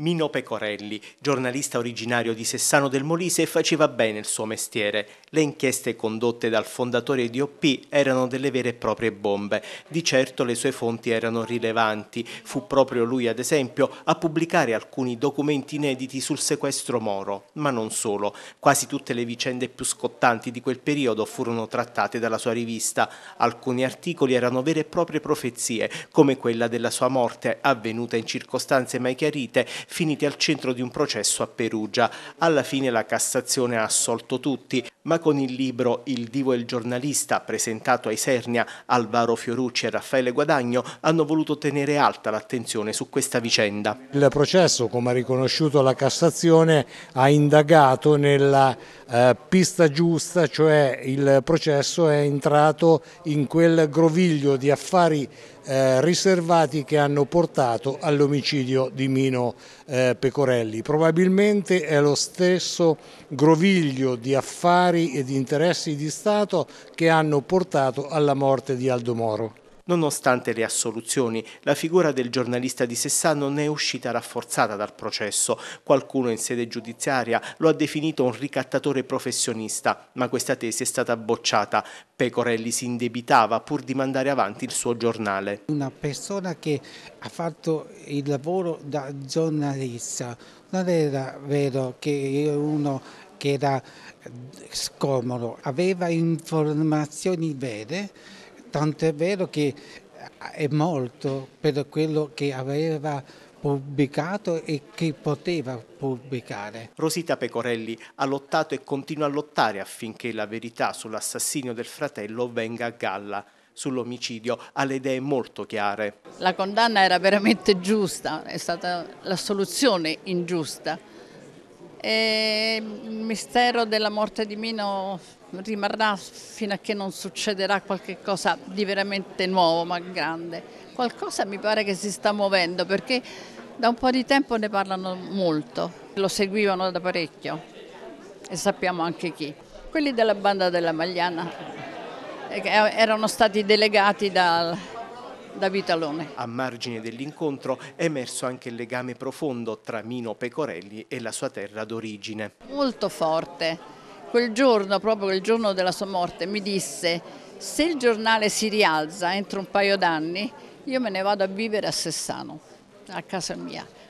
Mino Pecorelli, giornalista originario di Sessano del Molise, faceva bene il suo mestiere. Le inchieste condotte dal fondatore di OP erano delle vere e proprie bombe. Di certo le sue fonti erano rilevanti. Fu proprio lui, ad esempio, a pubblicare alcuni documenti inediti sul sequestro Moro. Ma non solo. Quasi tutte le vicende più scottanti di quel periodo furono trattate dalla sua rivista. Alcuni articoli erano vere e proprie profezie, come quella della sua morte, avvenuta in circostanze mai chiarite, finiti al centro di un processo a Perugia. Alla fine la Cassazione ha assolto tutti, ma con il libro Il divo e il giornalista, presentato ai Sernia, Alvaro Fiorucci e Raffaele Guadagno, hanno voluto tenere alta l'attenzione su questa vicenda. Il processo, come ha riconosciuto la Cassazione, ha indagato nella eh, pista giusta, cioè il processo è entrato in quel groviglio di affari eh, riservati che hanno portato all'omicidio di Mino eh, Pecorelli. Probabilmente è lo stesso groviglio di affari e ed interessi di Stato che hanno portato alla morte di Aldo Moro. Nonostante le assoluzioni, la figura del giornalista di Sessano ne è uscita rafforzata dal processo. Qualcuno in sede giudiziaria lo ha definito un ricattatore professionista, ma questa tesi è stata bocciata. Pecorelli si indebitava pur di mandare avanti il suo giornale. Una persona che ha fatto il lavoro da giornalista, non era vero che uno che era scomodo, aveva informazioni vere tanto è vero che eh, è molto per quello che aveva pubblicato e che poteva pubblicare. Rosita Pecorelli ha lottato e continua a lottare affinché la verità sull'assassinio del fratello venga a galla. Sull'omicidio ha le idee molto chiare. La condanna era veramente giusta, è stata la soluzione ingiusta e il mistero della morte di Mino rimarrà fino a che non succederà qualcosa di veramente nuovo ma grande. Qualcosa mi pare che si sta muovendo perché da un po' di tempo ne parlano molto, lo seguivano da parecchio e sappiamo anche chi. Quelli della banda della Magliana eh, erano stati delegati dal da Vitalone. A margine dell'incontro è emerso anche il legame profondo tra Mino Pecorelli e la sua terra d'origine. Molto forte. Quel giorno, proprio il giorno della sua morte, mi disse se il giornale si rialza entro un paio d'anni io me ne vado a vivere a Sessano, a casa mia.